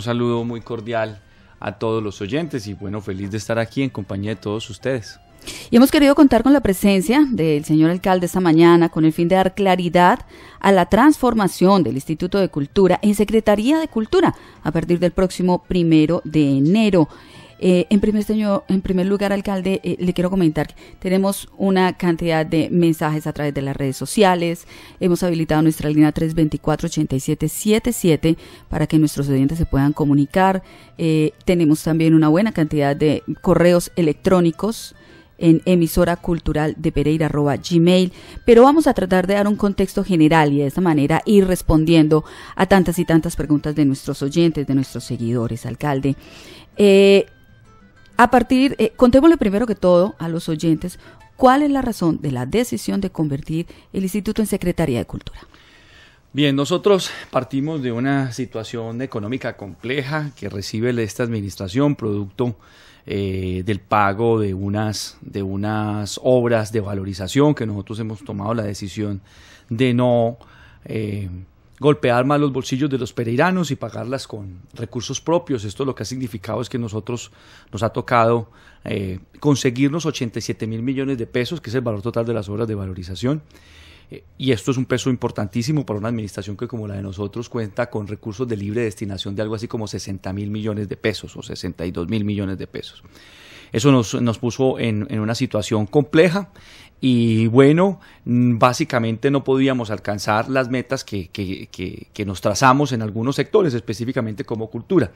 Un saludo muy cordial a todos los oyentes y bueno, feliz de estar aquí en compañía de todos ustedes. Y hemos querido contar con la presencia del señor alcalde esta mañana con el fin de dar claridad a la transformación del Instituto de Cultura en Secretaría de Cultura a partir del próximo primero de enero. Eh, en, primer en primer lugar, alcalde, eh, le quiero comentar que tenemos una cantidad de mensajes a través de las redes sociales. Hemos habilitado nuestra línea 324-8777 para que nuestros oyentes se puedan comunicar. Eh, tenemos también una buena cantidad de correos electrónicos en emisora cultural de Pereira gmail, pero vamos a tratar de dar un contexto general y de esta manera ir respondiendo a tantas y tantas preguntas de nuestros oyentes, de nuestros seguidores, alcalde. A partir, eh, contémosle primero que todo a los oyentes cuál es la razón de la decisión de convertir el instituto en Secretaría de Cultura. Bien, nosotros partimos de una situación económica compleja que recibe esta administración, producto eh, del pago de unas, de unas obras de valorización que nosotros hemos tomado la decisión de no eh, golpear más los bolsillos de los pereiranos y pagarlas con recursos propios. Esto lo que ha significado es que nosotros nos ha tocado eh, conseguirnos 87 mil millones de pesos, que es el valor total de las obras de valorización. Eh, y esto es un peso importantísimo para una administración que como la de nosotros cuenta con recursos de libre destinación de algo así como 60 mil millones de pesos o 62 mil millones de pesos. Eso nos, puso en, en, una situación compleja y bueno, mm, básicamente no podíamos alcanzar las metas que, nos trazamos en algunos sectores, específicamente como cultura.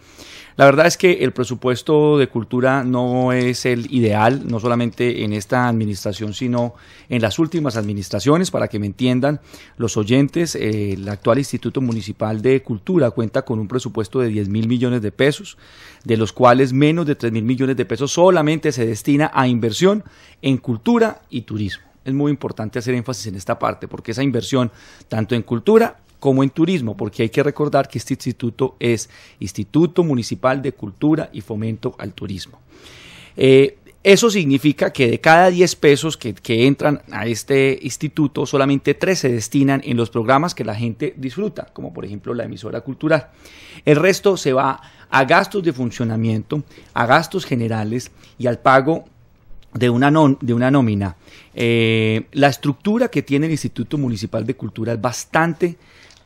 La verdad es que el presupuesto de cultura no es el ideal, no solamente en esta administración, sino en las últimas administraciones, para que me entiendan los oyentes, el actual Instituto Municipal de Cultura cuenta con un presupuesto de 10 mil millones de pesos, de los cuales menos de 3 mil millones de pesos solamente se destina a inversión en cultura y turismo es muy importante hacer énfasis en esta parte, porque esa inversión, tanto en cultura como en turismo, porque hay que recordar que este instituto es Instituto Municipal de Cultura y Fomento al Turismo. Eh, eso significa que de cada 10 pesos que, que, entran a este instituto, solamente 3 se destinan en los programas que la gente disfruta, como por ejemplo la emisora cultural. El resto se va a gastos de funcionamiento, a gastos generales y al pago de una, de una nómina. Eh, la estructura que tiene el Instituto Municipal de Cultura es bastante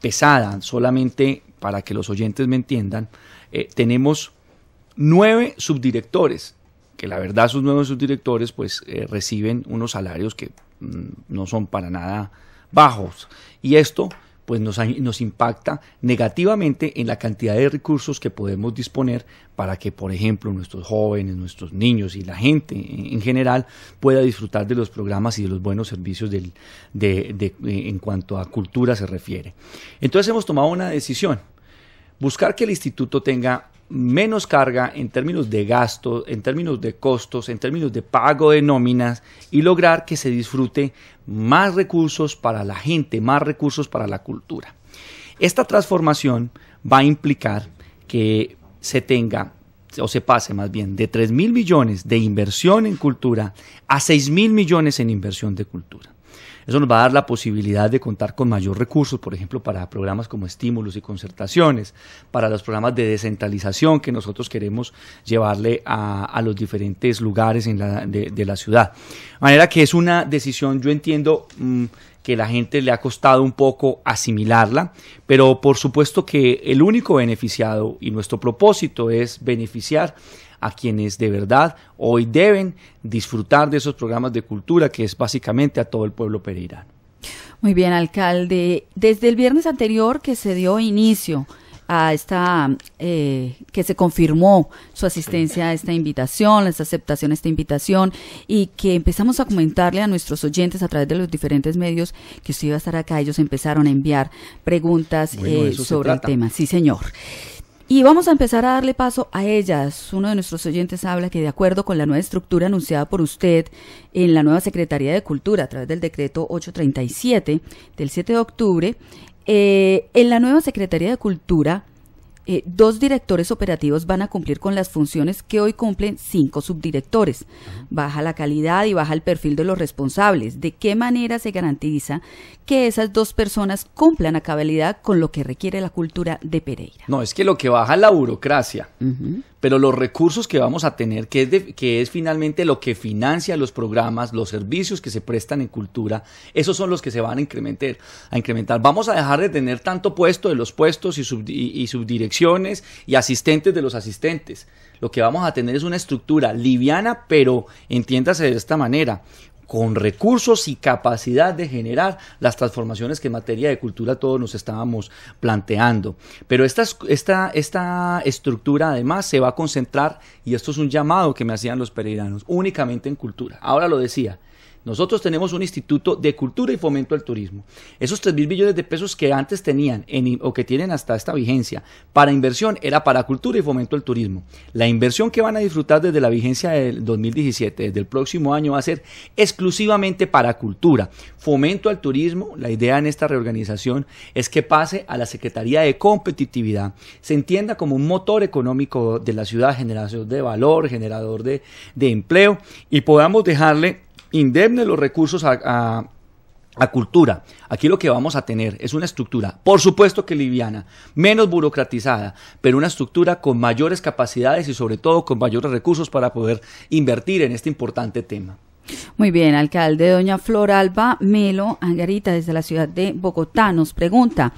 pesada, solamente para que los oyentes me entiendan, eh, tenemos nueve subdirectores, que la verdad sus nueve subdirectores pues eh, reciben unos salarios que mm, no son para nada bajos. Y esto pues nos, impacta negativamente en la cantidad de recursos que podemos disponer para que, por ejemplo, nuestros jóvenes, nuestros niños y la gente en general pueda disfrutar de los programas y de los buenos servicios en cuanto a cultura se refiere. Entonces hemos tomado una decisión, buscar que el instituto tenga menos carga en términos de gastos, en términos de costos, en términos de pago de nóminas y lograr que se disfrute más recursos para la gente, más recursos para la cultura. Esta transformación va a implicar que se tenga o se pase más bien de 3 mil millones de inversión en cultura a 6 mil millones en inversión de cultura. Eso nos va a dar la posibilidad de contar con mayor recursos, por ejemplo, para programas como estímulos y concertaciones, para los programas de descentralización que nosotros queremos llevarle a, los diferentes lugares de, la ciudad. De manera que es una decisión, yo entiendo... Mm, que la gente le ha costado un poco asimilarla, pero por supuesto que el único beneficiado y nuestro propósito es beneficiar a quienes de verdad hoy deben disfrutar de esos programas de cultura, que es básicamente a todo el pueblo pereirano. Muy bien, alcalde. Desde el viernes anterior que se dio inicio a esta, eh, que se confirmó su asistencia a esta invitación, esta aceptación a esta invitación, y que empezamos a comentarle a nuestros oyentes a través de los diferentes medios que usted iba a estar acá, ellos empezaron a enviar preguntas eh, sobre el tema. Sí, señor. Y vamos a empezar a darle paso a ellas. Uno de nuestros oyentes habla que de acuerdo con la nueva estructura anunciada por usted en la nueva Secretaría de Cultura a través del decreto 837 del 7 de octubre, eh, en la nueva Secretaría de Cultura eh, dos directores operativos van a cumplir con las funciones que hoy cumplen cinco subdirectores. Baja la calidad y baja el perfil de los responsables. ¿De qué manera se garantiza que esas dos personas cumplan a cabalidad con lo que requiere la cultura de Pereira? No, es que lo que baja la burocracia, pero los recursos que vamos a tener, que es, que es finalmente lo que financia los programas, los servicios que se prestan en cultura, esos son los que se van a incrementar. A incrementar. Vamos a dejar de tener tanto puesto de los puestos y subdirecciones y asistentes de los asistentes. Lo que vamos a tener es una estructura liviana, pero entiéndase de esta manera, con recursos y capacidad de generar las transformaciones que en materia de cultura todos nos estábamos planteando. Pero esta, esta estructura además se va a concentrar, y esto es un llamado que me hacían los peregrinos, únicamente en cultura. Ahora lo decía, nosotros tenemos un instituto de cultura y fomento al turismo. Esos 3 mil billones de pesos que antes tenían en, o que tienen hasta esta vigencia para inversión era para cultura y fomento al turismo. La inversión que van a disfrutar desde la vigencia del 2017, desde el próximo año, va a ser exclusivamente para cultura. Fomento al turismo, la idea en esta reorganización es que pase a la Secretaría de Competitividad, se entienda como un motor económico de la ciudad, generación de valor, generador de empleo y podamos dejarle indemne los recursos a, cultura. Aquí lo que vamos a tener es una estructura, por supuesto que liviana, menos burocratizada, pero una estructura con mayores capacidades y sobre todo con mayores recursos para poder invertir en este importante tema. Muy bien, alcalde doña Flor Alba Melo Angarita desde la ciudad de Bogotá nos pregunta.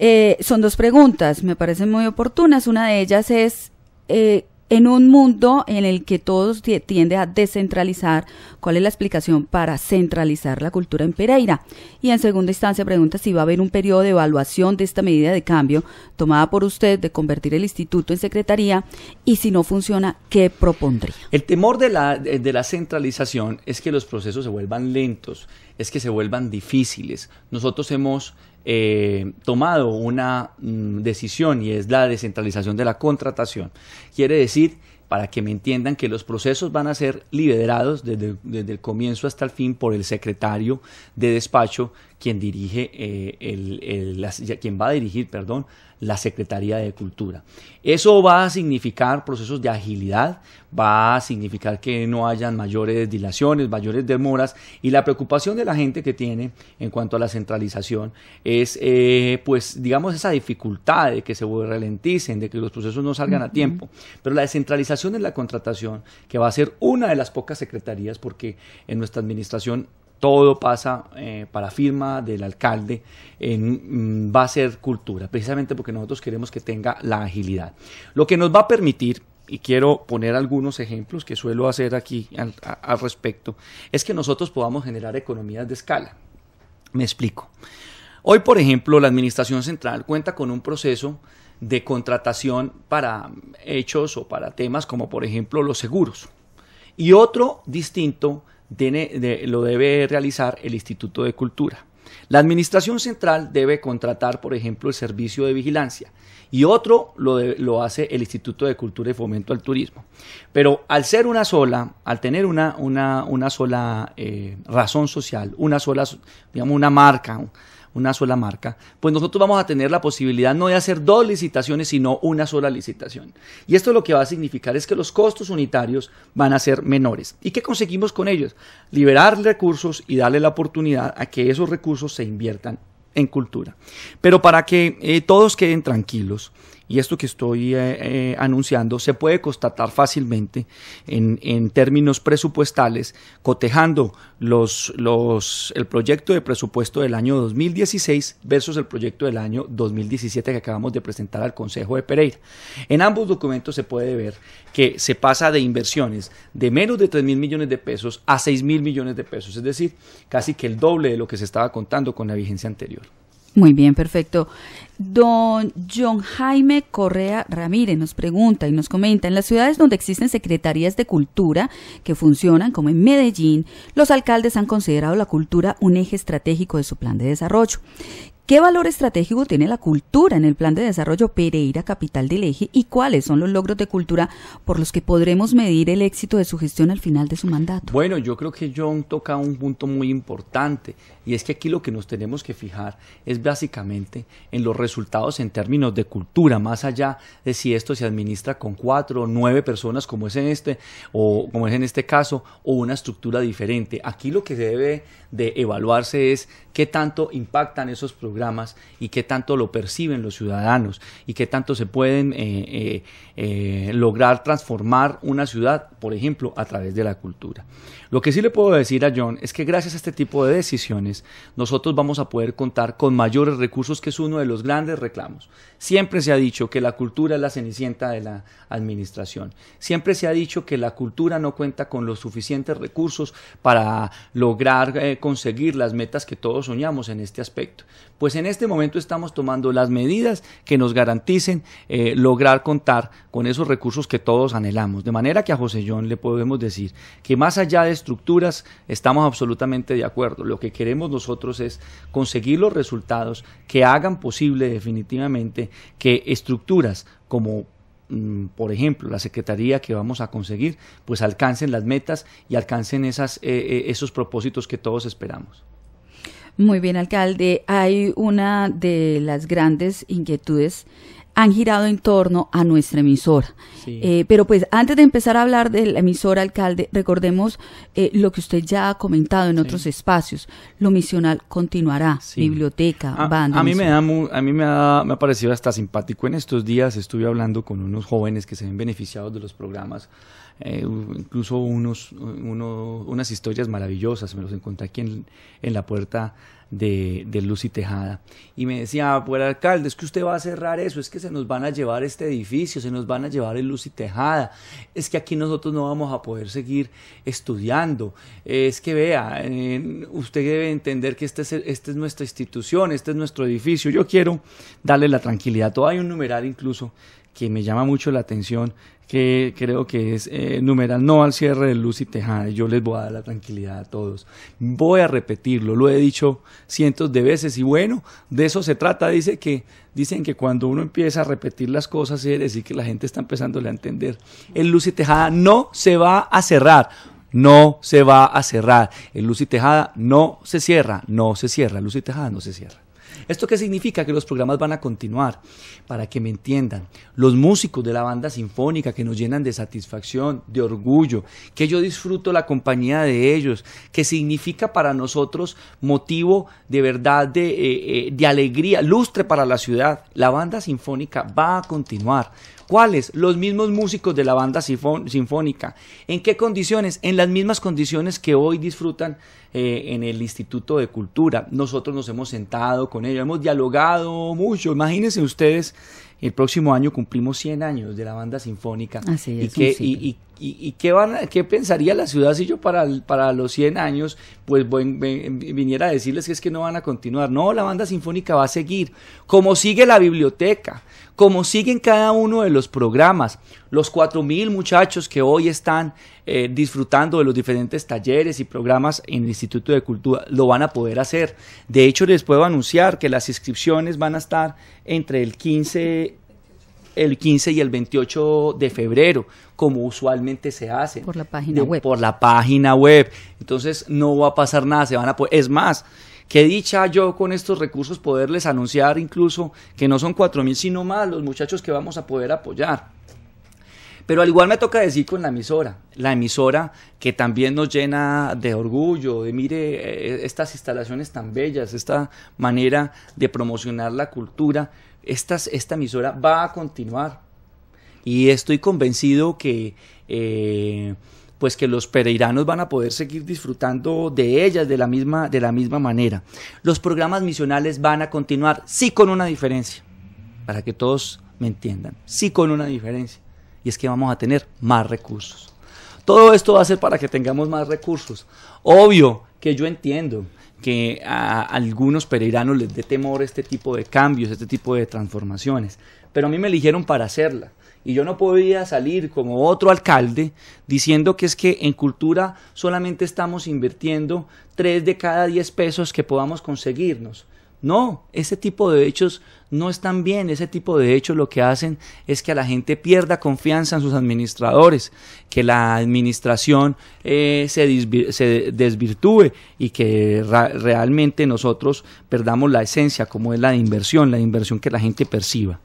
Eh, son dos preguntas, me parecen muy oportunas. Una de ellas es eh, en un mundo en el que todos tiende a descentralizar, ¿cuál es la explicación para centralizar la cultura en Pereira? Y en segunda instancia pregunta si va a haber un periodo de evaluación de esta medida de cambio tomada por usted de convertir el instituto en secretaría y si no funciona, ¿qué propondría? El temor de la, de la centralización es que los procesos se vuelvan lentos, es que se vuelvan difíciles. Nosotros hemos eh, tomado una mm, decisión y es la descentralización de la contratación. Quiere decir, para que me entiendan, que los procesos van a ser liderados desde, el comienzo hasta el fin por el secretario de despacho, quien dirige eh, el, quien va a dirigir, perdón, la Secretaría de Cultura. Eso va a significar procesos de agilidad, va a significar que no hayan mayores dilaciones, mayores demoras y la preocupación de la gente que tiene en cuanto a la centralización es, eh, pues, digamos, esa dificultad de que se ralenticen, de que los procesos no salgan a tiempo. Pero la descentralización en la contratación, que va a ser una de las pocas secretarías, porque en nuestra administración todo pasa eh, para firma del alcalde, va a ser cultura, precisamente porque nosotros queremos que tenga la agilidad. Lo que nos va a permitir, y quiero poner algunos ejemplos que suelo hacer aquí al respecto, es que nosotros podamos generar economías de escala. Me explico. Hoy, por ejemplo, la Administración Central cuenta con un proceso de contratación para hechos o para temas como, por ejemplo, los seguros. Y otro distinto tiene, lo debe realizar el Instituto de Cultura. La Administración Central debe contratar, por ejemplo, el servicio de vigilancia y otro lo, lo hace el Instituto de Cultura y Fomento al Turismo. Pero al ser una sola, al tener una, una, una sola eh, razón social, una sola, digamos, una marca, una sola marca, pues nosotros vamos a tener la posibilidad no de hacer dos licitaciones, sino una sola licitación. Y esto lo que va a significar es que los costos unitarios van a ser menores. ¿Y qué conseguimos con ellos? Liberar recursos y darle la oportunidad a que esos recursos se inviertan en cultura. Pero para que eh, todos queden tranquilos, y esto que estoy eh, eh, anunciando se puede constatar fácilmente en, términos presupuestales, cotejando los, los, el proyecto de presupuesto del año 2016 versus el proyecto del año 2017 que acabamos de presentar al Consejo de Pereira. En ambos documentos se puede ver que se pasa de inversiones de menos de 3 mil millones de pesos a 6 mil millones de pesos, es decir, casi que el doble de lo que se estaba contando con la vigencia anterior. Muy bien, perfecto. Don John Jaime Correa Ramírez nos pregunta y nos comenta, en las ciudades donde existen secretarías de cultura que funcionan, como en Medellín, los alcaldes han considerado la cultura un eje estratégico de su plan de desarrollo. ¿Qué valor estratégico tiene la cultura en el plan de desarrollo Pereira Capital del Eje y cuáles son los logros de cultura por los que podremos medir el éxito de su gestión al final de su mandato? Bueno, yo creo que John toca un punto muy importante. Y es que aquí lo que nos tenemos que fijar es básicamente en los resultados en términos de cultura, más allá de si esto se administra con cuatro o nueve personas, como es en este, o como es en este caso, o una estructura diferente. Aquí lo que se debe de evaluarse es qué tanto impactan esos programas y qué tanto lo perciben los ciudadanos y qué tanto se pueden eh, eh, eh, lograr transformar una ciudad, por ejemplo, a través de la cultura. Lo que sí le puedo decir a John es que gracias a este tipo de decisiones, nosotros vamos a poder contar con mayores recursos, que es uno de los grandes reclamos. Siempre se ha dicho que la cultura es la cenicienta de la administración. Siempre se ha dicho que la cultura no cuenta con los suficientes recursos para lograr eh, conseguir las metas que todos soñamos en este aspecto pues en este momento estamos tomando las medidas que nos garanticen eh, lograr contar con esos recursos que todos anhelamos. De manera que a José John le podemos decir que más allá de estructuras estamos absolutamente de acuerdo. Lo que queremos nosotros es conseguir los resultados que hagan posible definitivamente que estructuras como mm, por ejemplo, la secretaría que vamos a conseguir, pues alcancen las metas y alcancen eh, eh, esos propósitos que todos esperamos. Muy bien, alcalde. Hay una de las grandes inquietudes han girado en torno a nuestra emisora. Eh, pero pues antes de empezar a hablar de la emisora, alcalde, recordemos eh, lo que usted ya ha comentado en otros espacios. Lo misional continuará, biblioteca, a, banda. A mí, me da a mí, me, me ha parecido hasta simpático. En estos días estuve hablando con unos jóvenes que se ven beneficiados de los programas eh, incluso unos, unas historias maravillosas, me los encontré aquí en, la puerta de, de y Tejada. Y me decía, pues alcalde, es que usted va a cerrar eso, es que se nos van a llevar este edificio, se nos van a llevar el y Tejada, es que aquí nosotros no vamos a poder seguir estudiando, es que vea, usted debe entender que este esta es, este es nuestra institución, este es nuestro edificio, yo quiero darle la tranquilidad, todavía hay un numeral incluso que me llama mucho la atención, que creo que es eh, numeral no al cierre de Luz y Tejada. Yo les voy a dar la tranquilidad a todos. Voy a repetirlo, lo he dicho cientos de veces y bueno, de eso se trata. Dice que, dicen que cuando uno empieza a repetir las cosas, es decir, que la gente está empezándole a entender. El Luz y Tejada no se va a cerrar no se va a cerrar. El Luz y Tejada no se cierra, no se cierra. Luz y Tejada no se cierra. ¿Esto qué significa? Que los programas van a continuar. Para que me entiendan, los músicos de la banda sinfónica que nos llenan de satisfacción, de orgullo, que yo disfruto la compañía de ellos, que significa para nosotros motivo de verdad de, eh, eh, de alegría, lustre para la ciudad. La banda sinfónica va a continuar. ¿Cuáles? Los mismos músicos de la banda sinfónica. ¿En qué condiciones? En las mismas condiciones que hoy disfrutan eh, en el Instituto de Cultura. Nosotros nos hemos sentado con ellos, hemos dialogado mucho. Imagínense ustedes, el próximo año cumplimos 100 años de la banda sinfónica. Así es, y, y, qué, van, qué pensaría la ciudad si yo para, los 100 años pues viniera a decirles que es que no van a continuar? No, la banda sinfónica va a seguir, como sigue la biblioteca como siguen cada uno de los programas, los mil muchachos que hoy están eh, disfrutando de los diferentes talleres y programas en el Instituto de Cultura, lo van a poder hacer. De hecho, les puedo anunciar que las inscripciones van a estar entre el 15 el y el 28 de febrero, como usualmente se hace. Por la página web. Por la página web. Entonces no va a pasar nada, se van a Es más, Qué dicha yo con estos recursos poderles anunciar incluso que no son 4.000 sino más los muchachos que vamos a poder apoyar. Pero al igual me toca decir con la emisora, la emisora que también nos llena de orgullo, de mire eh, estas instalaciones tan bellas, esta manera de promocionar la cultura, esta emisora va a continuar. Y estoy convencido que eh, pues que los pereiranos van a poder seguir disfrutando de ellas de la misma, manera. Los programas misionales van a continuar, sí con una diferencia, para que todos me entiendan, sí con una diferencia, y es que vamos a tener más recursos. Todo esto va a ser para que tengamos más recursos. Obvio que yo entiendo que a algunos pereiranos les dé temor este tipo de cambios, este tipo de transformaciones, pero a mí me eligieron para hacerla. Y yo no podía salir como otro alcalde diciendo que es que en cultura solamente estamos invirtiendo tres de cada diez pesos que podamos conseguirnos. No, ese tipo de hechos no están bien, ese tipo de hechos lo que hacen es que la gente pierda confianza en sus administradores, que la administración eh, se, se, desvirtúe y que realmente nosotros perdamos la esencia como es la inversión, la inversión que la gente perciba.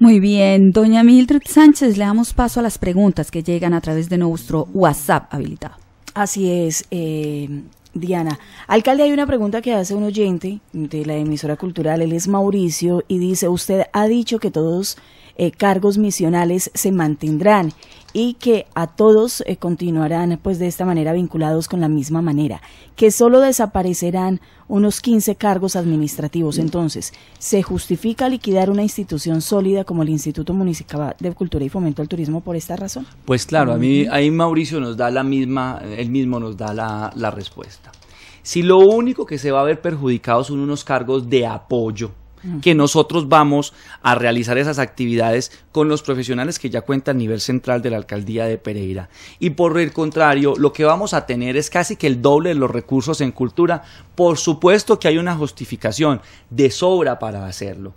Muy bien, doña Mildred Sánchez, le damos paso a las preguntas que llegan a través de nuestro WhatsApp habilitado. Así es, eh, Diana. Alcalde, hay una pregunta que hace un oyente de la emisora cultural, él es Mauricio, y dice, usted ha dicho que todos eh, cargos misionales se mantendrán y que a todos eh, continuarán pues de esta manera vinculados con la misma manera, que solo desaparecerán unos 15 cargos administrativos. Mm. Entonces, ¿se justifica liquidar una institución sólida como el Instituto Municipal de Cultura y Fomento al Turismo por esta razón? Pues claro, a mí mm. ahí Mauricio nos da la misma, él mismo nos da la, la respuesta. Si lo único que se va a ver perjudicado son unos cargos de apoyo, Mm. que nosotros vamos a realizar esas actividades con los profesionales que ya cuenta a nivel central de la alcaldía de Pereira. Y por el contrario, lo que vamos a tener es casi que el doble de los recursos en cultura. Por supuesto que hay una justificación de sobra para hacerlo.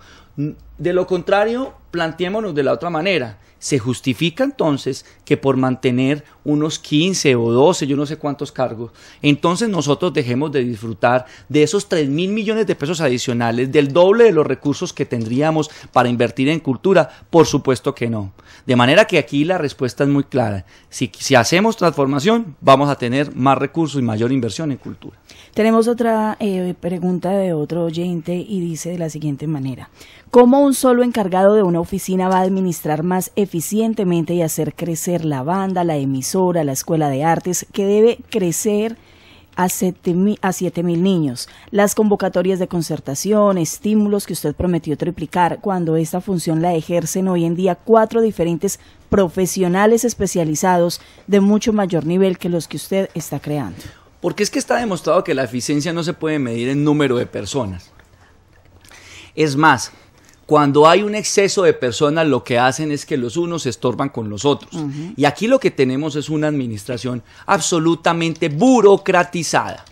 De lo contrario, planteémonos de la otra manera. Se justifica entonces que por mantener unos 15 o 12, yo no sé cuántos cargos, entonces nosotros dejemos de disfrutar de esos 3 mil millones de pesos adicionales, del doble de los recursos que tendríamos para invertir en cultura. Por supuesto que no. De manera que aquí la respuesta es muy clara. Si, si hacemos transformación, vamos a tener más recursos y mayor inversión en cultura. Tenemos otra eh, pregunta de otro oyente y dice de la siguiente manera. ¿Cómo un solo encargado de una oficina va a administrar más eficientemente y hacer crecer la banda, la emisora, la escuela de artes, que debe crecer? a 7 mil niños. Las convocatorias de concertación, estímulos que usted prometió triplicar, cuando esta función la ejercen hoy en día cuatro diferentes profesionales especializados de mucho mayor nivel que los que usted está creando. Porque es que está demostrado que la eficiencia no se puede medir en número de personas. Es más, cuando hay un exceso de personas, lo que hacen es que los unos se estorban con los otros. Y aquí lo que tenemos es una administración absolutamente burocratizada.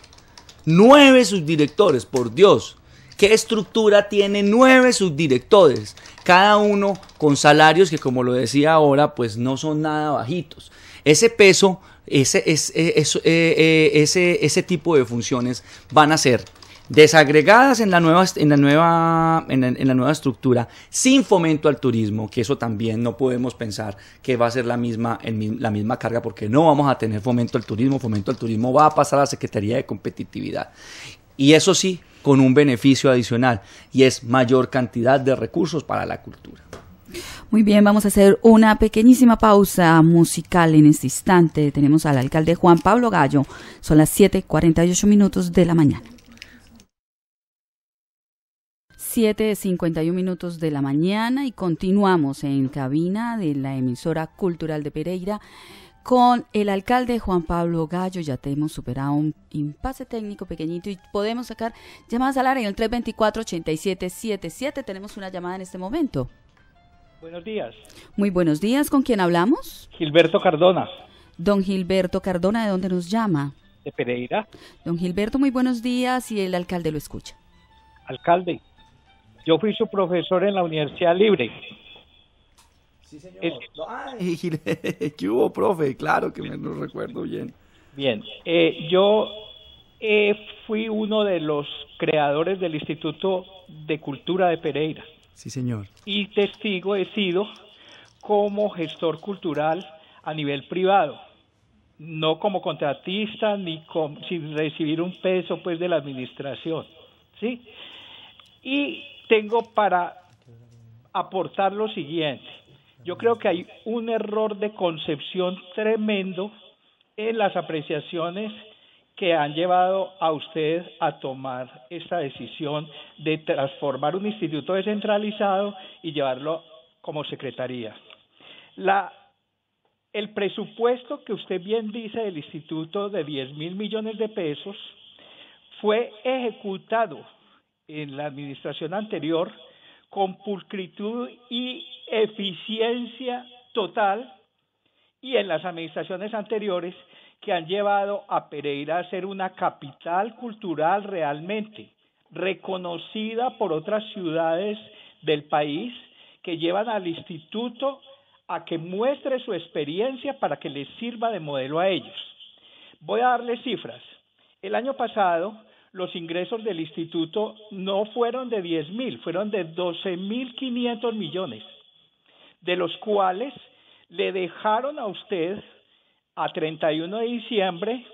Nueve subdirectores, por Dios. ¿Qué estructura tiene nueve subdirectores? Cada uno con salarios que, como lo decía ahora, pues no son nada bajitos. Ese peso, ese, ese, eh, eh, eh, ese, ese tipo de funciones van a ser desagregadas en la nueva, en la nueva, en nueva estructura, sin fomento al turismo, que eso también no podemos pensar que va a ser la misma, la misma carga, porque no vamos a tener fomento al turismo, fomento al turismo va a pasar a la Secretaría de Competitividad. Y eso sí, con un beneficio adicional, y es mayor cantidad de recursos para la cultura. Muy bien, vamos a hacer una pequeñísima pausa musical en este instante. Tenemos al alcalde Juan Pablo Gallo. Son las 7:48 minutos de la mañana. 7.51 minutos de la mañana y continuamos en cabina de la emisora cultural de Pereira con el alcalde Juan Pablo Gallo. Ya tenemos superado un impasse técnico pequeñito y podemos sacar llamadas al área en el 324-8777. Tenemos una llamada en este momento. Buenos días. Muy buenos días. ¿Con quién hablamos? Gilberto Cardona. Don Gilberto Cardona, ¿de dónde nos llama? De Pereira. Don Gilberto, muy buenos días y el alcalde lo escucha. Alcalde, yo fui su profesor en la Universidad Libre. Sí, señor. ¿qué hubo, profe? Claro que me lo recuerdo bien. Bien, eh, yo eh, fui uno de los creadores del Instituto de Cultura de Pereira. Sí, señor. Y testigo he sido como gestor cultural a nivel privado, no como contratista ni sin recibir un peso pues de la administración, ¿sí? Y tengo para aportar lo siguiente. Yo creo que hay un error de concepción tremendo en las apreciaciones que han llevado a usted a tomar esta decisión de transformar un instituto descentralizado y llevarlo como secretaría. el presupuesto que usted bien dice del instituto de 10 mil millones de pesos fue ejecutado en la administración anterior con pulcritud y eficiencia total y en las administraciones anteriores que han llevado a Pereira a ser una capital cultural realmente, reconocida por otras ciudades del país que llevan al instituto a que muestre su experiencia para que les sirva de modelo a ellos. Voy a darles cifras. El año pasado los ingresos del instituto no fueron de diez mil, fueron de doce mil quinientos millones, de los cuales le dejaron a usted a 31 de diciembre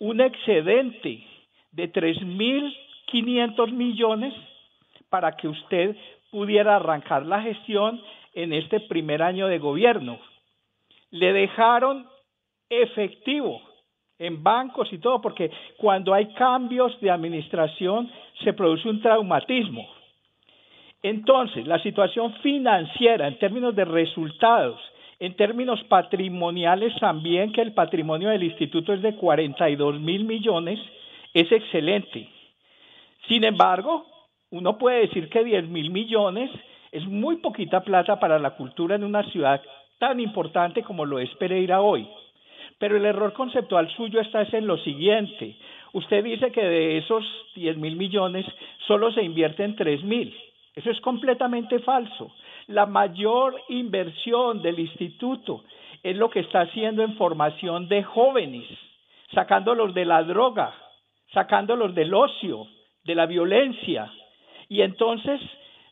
un excedente de tres mil quinientos millones para que usted pudiera arrancar la gestión en este primer año de gobierno. Le dejaron efectivo en bancos y todo, porque cuando hay cambios de administración se produce un traumatismo. Entonces, la situación financiera en términos de resultados, en términos patrimoniales también, que el patrimonio del instituto es de 42 mil millones, es excelente. Sin embargo, uno puede decir que 10 mil millones es muy poquita plata para la cultura en una ciudad tan importante como lo es Pereira hoy. Pero el error conceptual suyo está en lo siguiente. Usted dice que de esos 10 mil millones solo se invierten 3 mil. Eso es completamente falso. La mayor inversión del instituto es lo que está haciendo en formación de jóvenes, sacándolos de la droga, sacándolos del ocio, de la violencia. Y entonces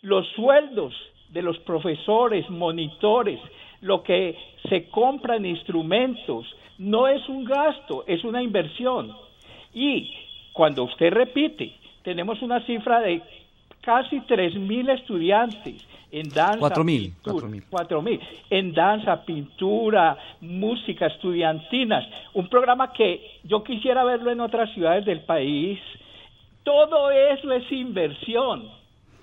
los sueldos de los profesores, monitores, lo que se compra en instrumentos no es un gasto, es una inversión. Y cuando usted repite, tenemos una cifra de casi mil estudiantes en danza, en danza, pintura, música estudiantinas, un programa que yo quisiera verlo en otras ciudades del país. Todo eso es inversión,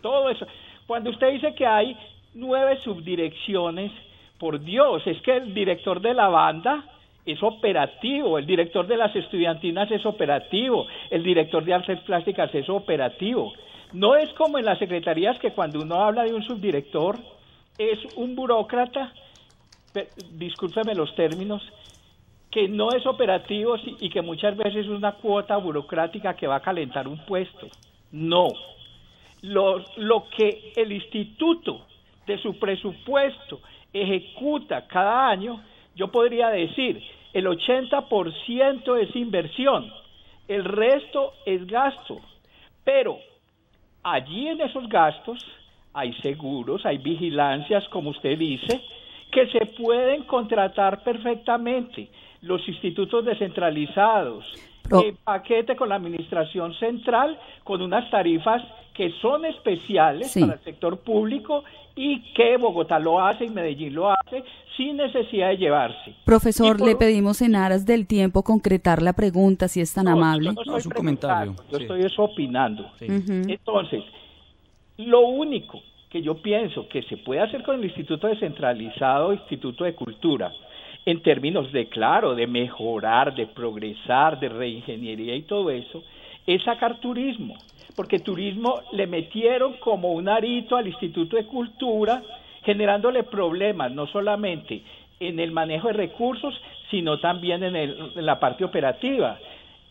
todo eso. Cuando usted dice que hay nueve subdirecciones por Dios, es que el director de la banda es operativo, el director de las estudiantinas es operativo, el director de artes plásticas es operativo. No es como en las secretarías que cuando uno habla de un subdirector es un burócrata, discúlpeme los términos, que no es operativo y que muchas veces es una cuota burocrática que va a calentar un puesto. No. Lo, lo que el instituto de su presupuesto ejecuta cada año, yo podría decir, el 80% es inversión, el resto es gasto, pero allí en esos gastos hay seguros, hay vigilancias, como usted dice, que se pueden contratar perfectamente los institutos descentralizados, el paquete con la administración central, con unas tarifas que son especiales para el sector público y que Bogotá lo hace y Medellín lo hace sin necesidad de llevarse. Profesor, le pedimos en aras del tiempo concretar la pregunta, si es tan amable. no, es un comentario. Yo estoy opinando. Entonces, lo único que yo pienso que se puede hacer con el Instituto Descentralizado, Instituto de Cultura, en términos de, claro, de mejorar, de progresar, de reingeniería y todo eso, es sacar turismo porque turismo le metieron como un arito al Instituto de Cultura, generándole problemas, no solamente en el manejo de recursos, sino también en, la parte operativa.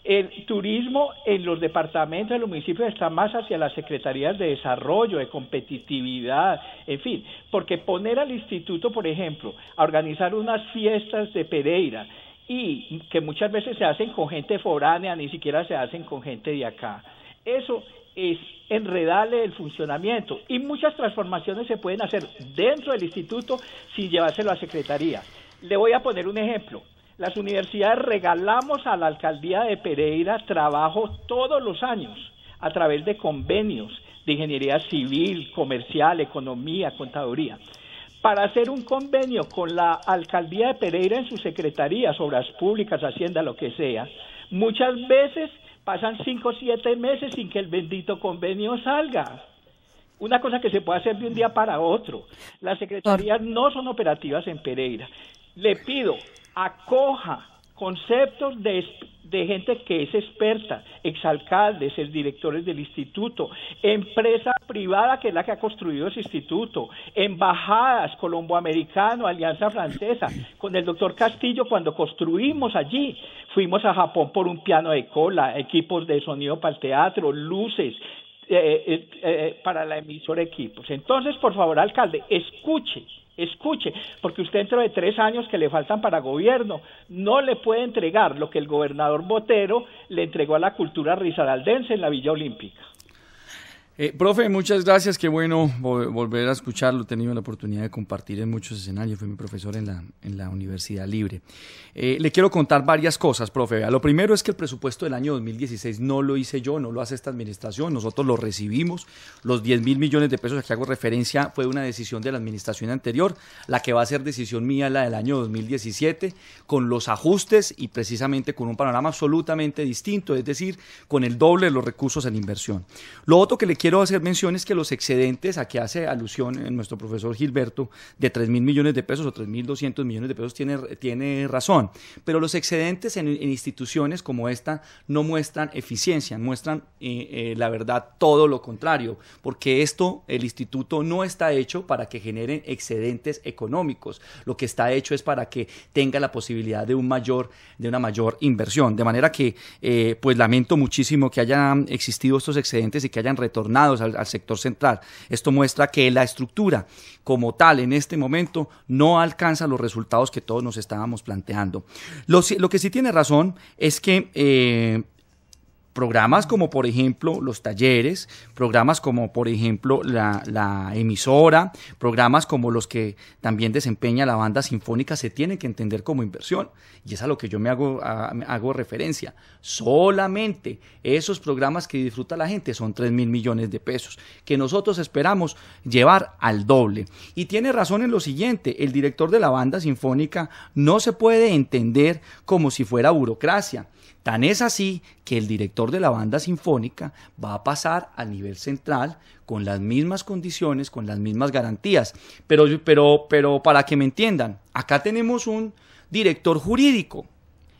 El turismo en los departamentos, en los municipios está más hacia las secretarías de desarrollo, de competitividad, en fin, porque poner al instituto, por ejemplo, a organizar unas fiestas de Pereira y que muchas veces se hacen con gente foránea, ni siquiera se hacen con gente de acá eso es enredarle el funcionamiento y muchas transformaciones se pueden hacer dentro del instituto sin llevárselo a secretaría. Le voy a poner un ejemplo. Las universidades regalamos a la alcaldía de Pereira trabajo todos los años a través de convenios de ingeniería civil, comercial, economía, contaduría. Para hacer un convenio con la alcaldía de Pereira en su secretaría, obras públicas, hacienda, lo que sea, muchas veces pasan cinco o siete meses sin que el bendito convenio salga. Una cosa que se puede hacer de un día para otro. Las secretarías no son operativas en Pereira. Le pido, acoja conceptos de, gente que es experta, exalcaldes, directores del instituto, empresa privada que es la que ha construido ese instituto, embajadas colomboamericano, alianza francesa. Con el doctor Castillo, cuando construimos allí, fuimos a Japón por un piano de cola, equipos de sonido para el teatro, luces. Eh, eh, eh, para la emisora equipos. Entonces, por favor, alcalde, escuche escuche, porque usted dentro de tres años que le faltan para gobierno no le puede entregar lo que el gobernador Botero le entregó a la cultura risaraldense en la Villa Olímpica. Eh, profe, muchas gracias, qué bueno volver a escucharlo. He tenido la oportunidad de compartir en muchos escenarios, fui mi profesor en la, Universidad Libre. Eh, le quiero contar varias cosas, profe. lo primero es que el presupuesto del año 2016 no lo hice yo, no lo hace esta administración, nosotros lo recibimos. Los 10 mil millones de pesos a que hago referencia fue una decisión de la administración anterior, la que va a ser decisión mía, la del año 2017, con los ajustes y precisamente con un panorama absolutamente distinto, es decir, con el doble de los recursos en inversión. Lo otro que le quiero hacer menciones que los excedentes a que hace alusión eh, nuestro profesor Gilberto de 3 mil millones de pesos o mil 3.200 millones de pesos tiene, tiene razón, pero los excedentes en, instituciones como esta no muestran eficiencia, muestran eh, eh, la verdad todo lo contrario, porque esto, el instituto no está hecho para que generen excedentes económicos, lo que está hecho es para que tenga la posibilidad de, un mayor, de una mayor inversión, de manera que pues lamento muchísimo que hayan existido estos excedentes y que hayan retornado al, sector central. Esto muestra que la estructura como tal en este momento no alcanza los resultados que todos nos estábamos planteando. Lo, que sí tiene razón es que... Eh, programas como por ejemplo los talleres, programas como por ejemplo la, emisora, programas como los que también desempeña la banda sinfónica se tienen que entender como inversión. Y es a lo que yo me hago, hago referencia. Solamente esos programas que disfruta la gente son 3 mil millones de pesos, que nosotros esperamos llevar al doble. Y tiene razón en lo siguiente, el director de la banda sinfónica no se puede entender como si fuera burocracia. Tan es así que el director de la banda sinfónica va a pasar al nivel central con las mismas condiciones, con las mismas garantías. Pero, pero, pero para que me entiendan, acá tenemos un director jurídico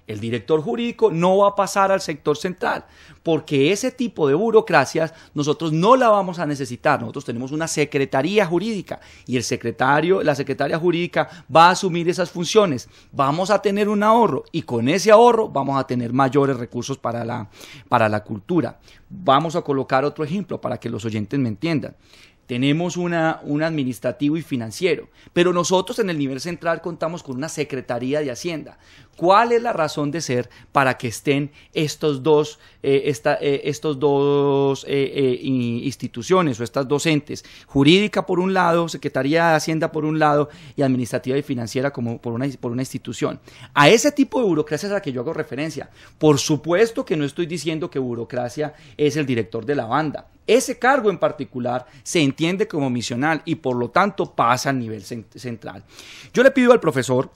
el director jurídico no va a pasar al sector central, porque ese tipo de burocracias nosotros no la vamos a necesitar. Nosotros tenemos una secretaría jurídica y el secretario, la secretaria jurídica va a asumir esas funciones. Vamos a tener un ahorro y con ese ahorro vamos a tener mayores recursos para la, para la cultura. Vamos a colocar otro ejemplo para que los oyentes me entiendan tenemos una, un administrativo y financiero, pero nosotros en el nivel central contamos con una Secretaría de Hacienda. ¿Cuál es la razón de ser para que estén estos dos, eh, eh, dos eh, instituciones o estas dos entes? Jurídica por un lado, Secretaría de Hacienda por un lado y administrativa y financiera como por una, por una institución. A ese tipo de burocracia es a la que yo hago referencia. Por supuesto que no estoy diciendo que burocracia es el director de la banda. Ese cargo en particular se entiende como misional y por lo tanto pasa a nivel central. Yo le pido al profesor,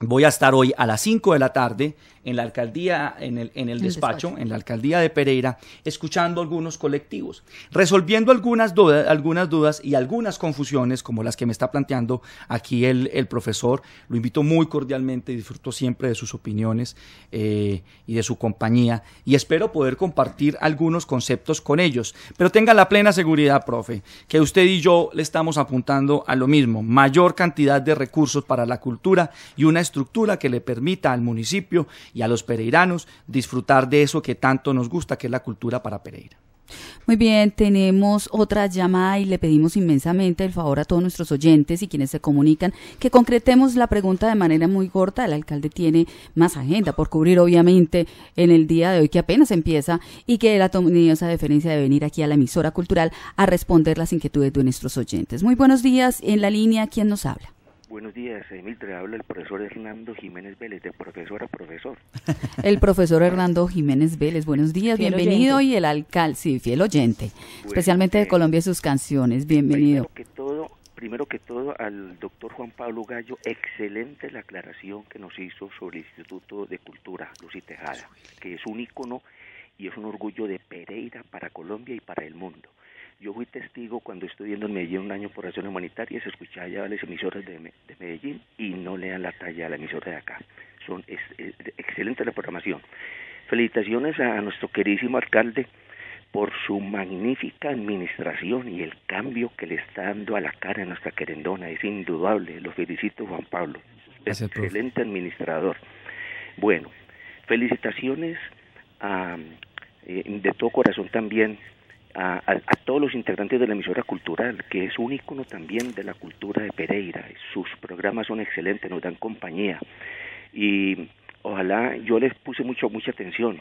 voy a estar hoy a las 5 de la tarde en la alcaldía, en el, despacho, en la alcaldía de Pereira, escuchando algunos colectivos, resolviendo algunas, dudas, algunas dudas y algunas confusiones como las que me está planteando aquí el, profesor. Lo invito muy cordialmente, y disfruto siempre de sus opiniones eh, y de su compañía y espero poder compartir algunos conceptos con ellos. Pero tenga la plena seguridad, profe, que usted y yo le estamos apuntando a lo mismo, mayor cantidad de recursos para la cultura y una estructura que le permita al municipio y a los pereiranos disfrutar de eso que tanto nos gusta, que es la cultura para Pereira. Muy bien, tenemos otra llamada y le pedimos inmensamente el favor a todos nuestros oyentes y quienes se comunican que concretemos la pregunta de manera muy corta. El alcalde tiene más agenda por cubrir, obviamente, en el día de hoy que apenas empieza y que él ha tenido esa deferencia de venir aquí a la emisora cultural a responder las inquietudes de nuestros oyentes. Muy buenos días. En la línea, ¿quién nos habla? Buenos días, Te Habla el profesor Hernando Jiménez Vélez, de profesor a profesor. El profesor Hernando Jiménez Vélez, buenos días, bienvenido. Y el alcalde, sí, fiel oyente, especialmente de eh, Colombia sus canciones, bienvenido. Primero que, todo, primero que todo, al doctor Juan Pablo Gallo, excelente la aclaración que nos hizo sobre el Instituto de Cultura, Lucy Tejada, que es un ícono y es un orgullo de Pereira para Colombia y para el mundo. Yo fui testigo cuando estudiando en Medellín un año por razones humanitarias, escuchaba ya las emisoras de, Medellín y no le dan la talla a la emisora de acá. Son es, excelente la programación. Felicitaciones a, nuestro queridísimo alcalde por su magnífica administración y el cambio que le está dando a la cara a nuestra querendona. Es indudable. Lo felicito, Juan Pablo. excelente administrador. Bueno, felicitaciones eh, de todo corazón también a, todos los integrantes de la emisora cultural, que es un ícono también de la cultura de Pereira. Sus programas son excelentes, nos dan compañía. Y ojalá yo les puse mucho, mucha atención.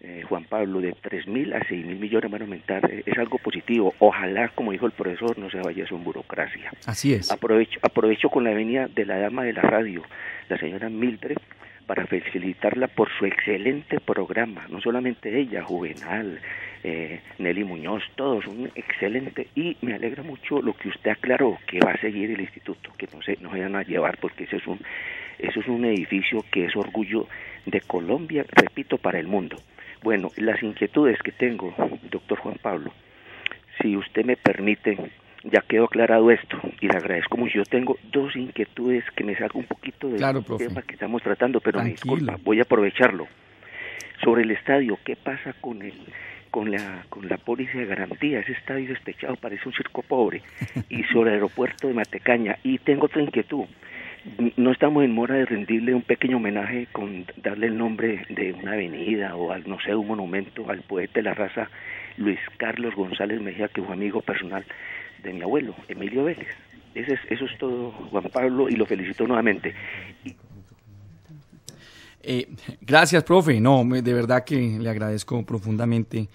Eh, Juan Pablo, de 3.000 a 6.000 millones van a aumentar, eh, es algo positivo. Ojalá, como dijo el profesor, no se vaya a burocracia. Así es. Aprovecho, aprovecho con la venida de la dama de la radio, la señora Mildred, para felicitarla por su excelente programa, no solamente ella, Juvenal, eh, Nelly Muñoz, todos un excelente y me alegra mucho lo que usted aclaró, que va a seguir el instituto, que no se nos vayan a llevar porque ese es un, eso es un edificio que es orgullo de Colombia, repito, para el mundo. Bueno, las inquietudes que tengo, doctor Juan Pablo, si usted me permite, ya quedó aclarado esto y le agradezco mucho. Yo tengo dos inquietudes que me salgo un poquito del tema que estamos tratando, pero disculpa, voy a aprovecharlo. Sobre el estadio, ¿qué pasa con el con la, con la póliza de garantía. Ese estadio despechado parece un circo pobre. Y sobre el aeropuerto de Matecaña. Y tengo otra inquietud. No estamos en mora de rendirle un pequeño homenaje con darle el nombre de una avenida o al, no sé, un monumento al poeta de la raza Luis Carlos González Mejía, que fue amigo personal de mi abuelo, Emilio Vélez. Ese eso es todo, Juan Pablo, y lo felicito nuevamente. Eh, gracias, profe. No, de verdad que le agradezco profundamente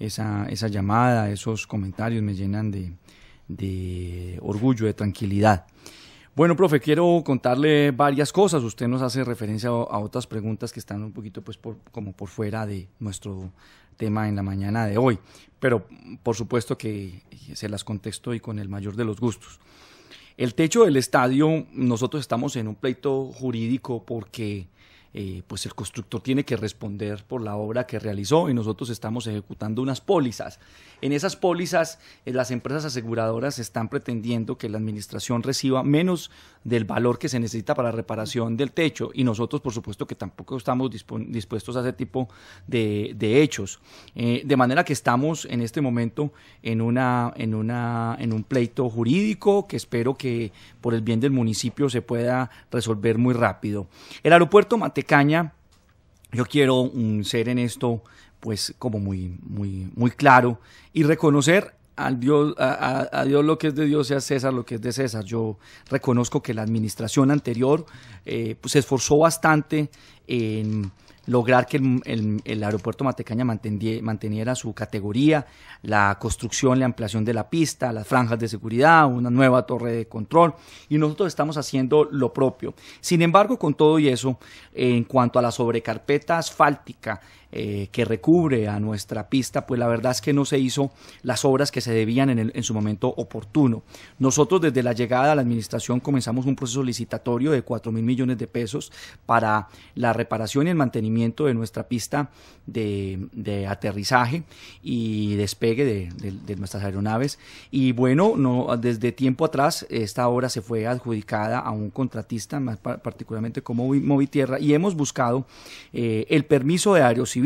esa, esa llamada, esos comentarios me llenan de, de orgullo, de tranquilidad. Bueno, profe, quiero contarle varias cosas. Usted nos hace referencia a otras preguntas que están un poquito, pues, como por fuera de nuestro tema en la mañana de hoy. Pero, por supuesto que se las contesto y con el mayor de los gustos. El techo del estadio, nosotros estamos en un pleito jurídico porque eh, pues el constructor tiene que responder por la obra que realizó y nosotros estamos ejecutando unas pólizas. En esas pólizas, eh, las empresas aseguradoras están pretendiendo que la administración reciba menos del valor que se necesita para reparación del techo y nosotros, por supuesto, que tampoco estamos dispuestos a ese tipo de, hechos. Eh, de manera que estamos en este momento en, una, en, un pleito jurídico que espero que por el bien del municipio se pueda resolver muy rápido. El aeropuerto caña. Yo quiero un, ser en esto, pues, como muy, muy, muy claro y reconocer al Dios, a, Dios lo que es de Dios y a César lo que es de César. Yo reconozco que la administración anterior eh, pues se esforzó bastante en lograr que el, aeropuerto Matecaña manteniera su categoría, la construcción, la ampliación de la pista, las franjas de seguridad, una nueva torre de control, y nosotros estamos haciendo lo propio. Sin embargo, con todo y eso, en cuanto a la sobrecarpeta asfáltica, eh, que recubre a nuestra pista, pues la verdad es que no se hizo las obras que se debían en, su momento oportuno. Nosotros desde la llegada a la administración comenzamos un proceso licitatorio de 4 mil millones de pesos para la reparación y el mantenimiento de nuestra pista de, aterrizaje y despegue de, nuestras aeronaves. Y bueno, no, desde tiempo atrás esta obra se fue adjudicada a un contratista, más particularmente como Movitierra, y hemos buscado eh, el permiso de aerocivil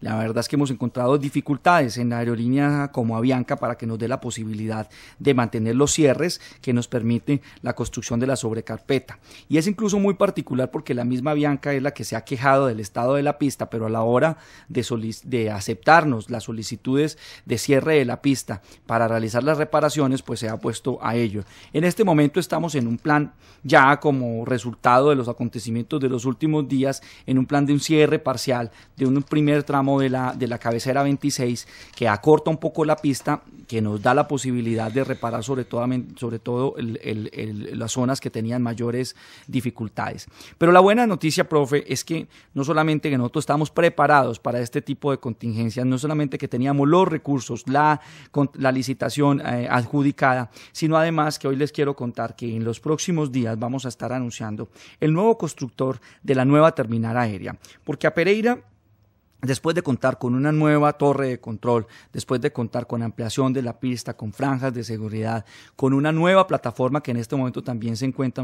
la verdad es que hemos encontrado dificultades en la aerolínea como Avianca para que nos dé la posibilidad de mantener los cierres que nos permite la construcción de la sobrecarpeta. Y es incluso muy particular porque la misma Avianca es la que se ha quejado del estado de la pista, pero a la hora de, de aceptarnos las solicitudes de cierre de la pista para realizar las reparaciones, pues se ha puesto a ello. En este momento estamos en un plan ya como resultado de los acontecimientos de los últimos días, en un plan de un cierre parcial de un primer tramo de la, cabecera 26 que acorta un poco la pista, que nos da la posibilidad de reparar sobre todo, las zonas que tenían mayores dificultades. Pero la buena noticia, profe, es que no solamente que nosotros estamos preparados para este tipo de contingencias, no solamente que teníamos los recursos, la, licitación eh, adjudicada, sino además que hoy les quiero contar que en los próximos días vamos a estar anunciando el nuevo constructor de la nueva terminal aérea, porque a Pereira Después de contar con una nueva torre de control, después de contar con ampliación de la pista, con franjas de seguridad, con una nueva plataforma que en este momento también se encuentra,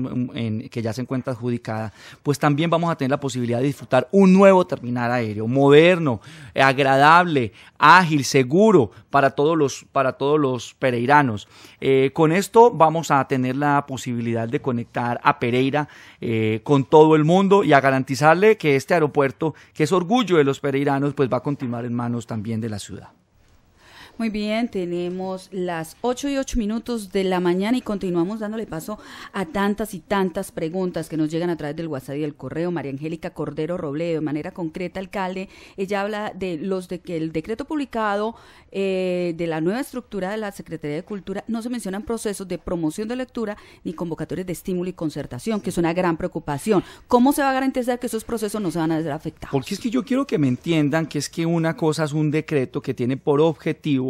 que ya se encuentra adjudicada, pues también vamos a tener la posibilidad de disfrutar un nuevo terminal aéreo, moderno, agradable, ágil, seguro para todos los, para todos los pereiranos. Eh, con esto vamos a tener la posibilidad de conectar a Pereira eh, con todo el mundo y a garantizarle que este aeropuerto, que es orgullo de los pereiranos, pues va a continuar en manos también de la ciudad. Muy bien, tenemos las 8 y ocho minutos de la mañana y continuamos dándole paso a tantas y tantas preguntas que nos llegan a través del WhatsApp y del correo. María Angélica Cordero Robledo, de manera concreta, alcalde, ella habla de los de que el decreto publicado eh, de la nueva estructura de la Secretaría de Cultura no se mencionan procesos de promoción de lectura ni convocatorias de estímulo y concertación, que es una gran preocupación. ¿Cómo se va a garantizar que esos procesos no se van a ver afectados? Porque es que yo quiero que me entiendan que es que una cosa es un decreto que tiene por objetivo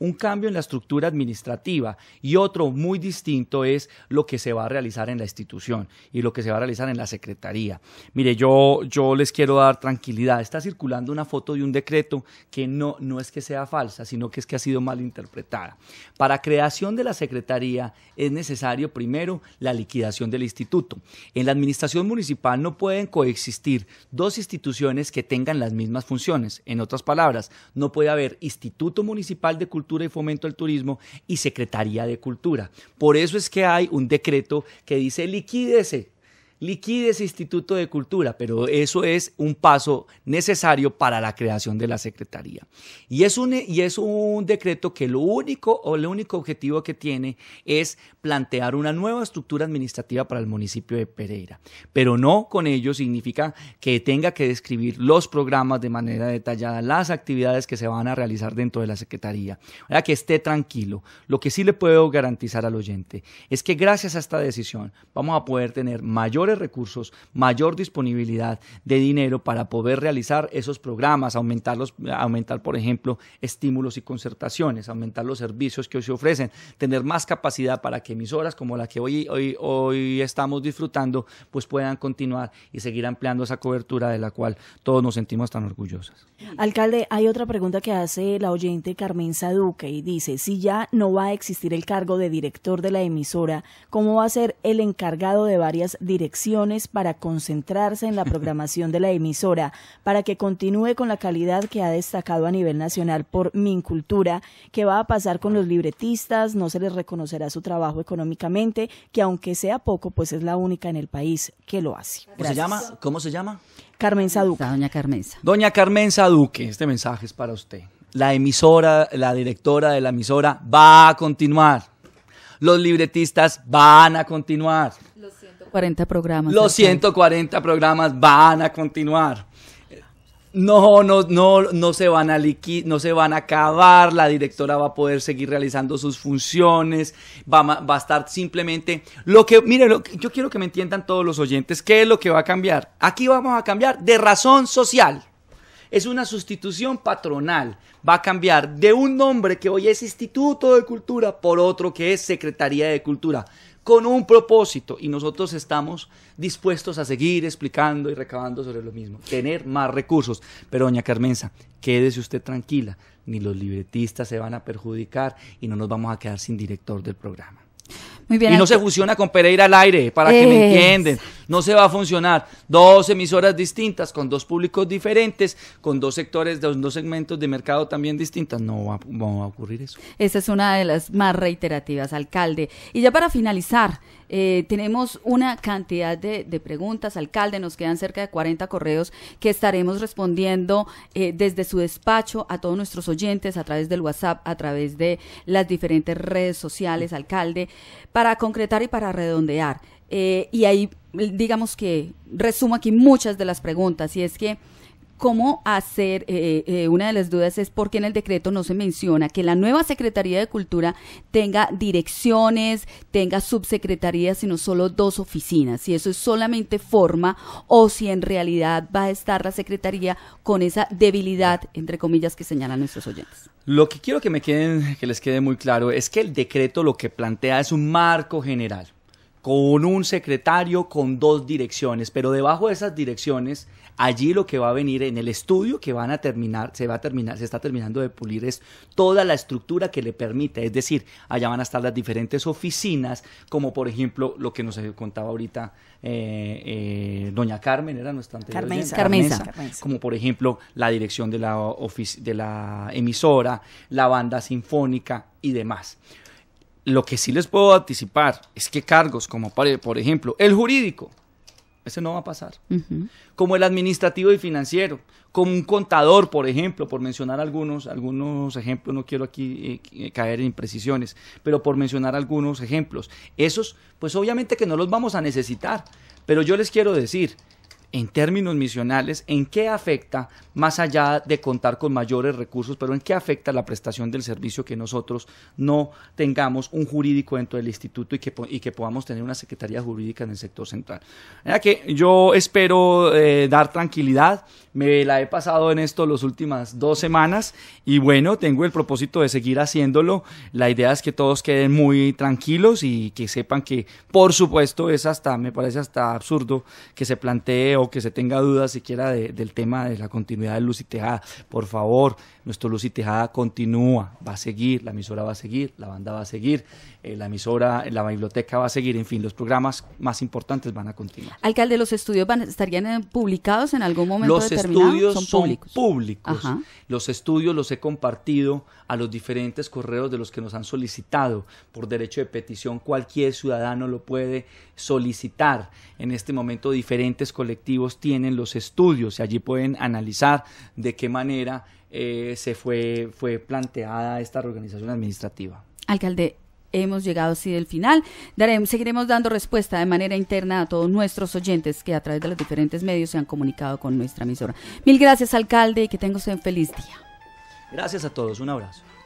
un cambio en la estructura administrativa y otro muy distinto es lo que se va a realizar en la institución y lo que se va a realizar en la secretaría. Mire, yo, yo les quiero dar tranquilidad. Está circulando una foto de un decreto que no, no es que sea falsa, sino que es que ha sido mal interpretada. Para creación de la secretaría es necesario primero la liquidación del instituto. En la administración municipal no pueden coexistir dos instituciones que tengan las mismas funciones. En otras palabras, no puede haber instituto municipal de cultura y Fomento al Turismo y Secretaría de Cultura. Por eso es que hay un decreto que dice liquídese liquide ese Instituto de Cultura, pero eso es un paso necesario para la creación de la Secretaría. Y es un, y es un decreto que lo único o el único objetivo que tiene es plantear una nueva estructura administrativa para el municipio de Pereira, pero no con ello significa que tenga que describir los programas de manera detallada, las actividades que se van a realizar dentro de la Secretaría. O sea que esté tranquilo. Lo que sí le puedo garantizar al oyente es que gracias a esta decisión vamos a poder tener mayor recursos, mayor disponibilidad de dinero para poder realizar esos programas, aumentar, aumentar por ejemplo, estímulos y concertaciones, aumentar los servicios que hoy se ofrecen, tener más capacidad para que emisoras como la que hoy, hoy, estamos disfrutando, pues puedan continuar y seguir ampliando esa cobertura de la cual todos nos sentimos tan orgullosos. Alcalde, hay otra pregunta que hace la oyente Carmen Saduque y dice, si ya no va a existir el cargo de director de la emisora, ¿cómo va a ser el encargado de varias direcciones? para concentrarse en la programación de la emisora, para que continúe con la calidad que ha destacado a nivel nacional por Mincultura, que va a pasar con los libretistas, no se les reconocerá su trabajo económicamente, que aunque sea poco, pues es la única en el país que lo hace. ¿Cómo se llama? ¿Cómo se llama? Carmen Saduque. Doña Carmenza. Doña Carmenza Saduque, este mensaje es para usted. La emisora, la directora de la emisora va a continuar los libretistas van a continuar. Los 140 programas. Los 140 programas van a continuar. No, no, no, no se van a no se van a acabar, la directora va a poder seguir realizando sus funciones, va, va a estar simplemente lo que, mire, yo quiero que me entiendan todos los oyentes, ¿qué es lo que va a cambiar? Aquí vamos a cambiar de razón social. Es una sustitución patronal. Va a cambiar de un nombre que hoy es Instituto de Cultura por otro que es Secretaría de Cultura con un propósito y nosotros estamos dispuestos a seguir explicando y recabando sobre lo mismo, tener más recursos. Pero doña Carmenza, quédese usted tranquila, ni los libretistas se van a perjudicar y no nos vamos a quedar sin director del programa y no se fusiona con Pereira al aire, para que me entiendan. No se va a funcionar. Dos emisoras distintas, con dos públicos diferentes, con dos sectores, dos, dos segmentos de mercado también distintos. no va a ocurrir eso. Esa es una de las más reiterativas, alcalde. Y ya para finalizar, eh, tenemos una cantidad de, preguntas, alcalde, nos quedan cerca de 40 correos que estaremos respondiendo eh, desde su despacho a todos nuestros oyentes a través del WhatsApp, a través de las diferentes redes sociales, alcalde, para concretar y para redondear. Eh, y ahí, digamos que resumo aquí muchas de las preguntas, y es que cómo hacer, eh, eh, una de las dudas es por qué en el decreto no se menciona que la nueva Secretaría de Cultura tenga direcciones, tenga subsecretarías, sino solo dos oficinas, si eso es solamente forma o si en realidad va a estar la Secretaría con esa debilidad, entre comillas, que señalan nuestros oyentes. Lo que quiero que me queden, que les quede muy claro, es que el decreto lo que plantea es un marco general, con un secretario, con dos direcciones, pero debajo de esas direcciones Allí lo que va a venir en el estudio que van a terminar, se va a terminar, se está terminando de pulir es toda la estructura que le permite, es decir, allá van a estar las diferentes oficinas, como por ejemplo lo que nos contaba ahorita eh, eh, doña Carmen, era nuestra anterior. Carmenza. Carmenza. Como por ejemplo la dirección de la, emisora, la banda sinfónica y demás. Lo que sí les puedo anticipar es que cargos como por ejemplo el jurídico, ese no va a pasar. Como el administrativo y financiero, como un contador, por ejemplo, por mencionar algunos, algunos ejemplos, no quiero aquí eh, eh, caer en imprecisiones, pero por mencionar algunos ejemplos. Esos, pues obviamente que no los vamos a necesitar, pero yo les quiero decir, en términos misionales, en qué afecta, más allá de contar con mayores recursos, pero en qué afecta la prestación del servicio que nosotros no tengamos un jurídico dentro del instituto y que, podamos tener una secretaría jurídica en el sector central. que yo espero eh, dar tranquilidad, me la he pasado en esto las últimas dos semanas y bueno, tengo el propósito de seguir haciéndolo. La idea es que todos queden muy tranquilos y que sepan que, por supuesto, es hasta, me parece hasta absurdo que se plantee o que se tenga dudas siquiera del tema de la continuidad de Luz y Tejada, por favor, nuestro Luz y Tejada continúa, va a seguir, la emisora va a seguir, la banda va a seguir. Eh, la emisora, la biblioteca va a seguir, en fin, los programas más importantes van a continuar. Alcalde, ¿los estudios van, estarían eh, publicados en algún momento los determinado? Los estudios son públicos. Los estudios los he compartido a los diferentes correos de los que nos han solicitado por derecho de petición. Cualquier ciudadano lo puede solicitar. En este momento diferentes colectivos tienen los estudios y allí pueden analizar de qué manera eh, se fue, fue planteada esta reorganización administrativa. Alcalde, hemos llegado así del final. seguiremos dando respuesta de manera interna a todos nuestros oyentes que a través de los diferentes medios se han comunicado con nuestra emisora. Mil gracias, alcalde, y que tenga usted un feliz día. Gracias a todos, un abrazo.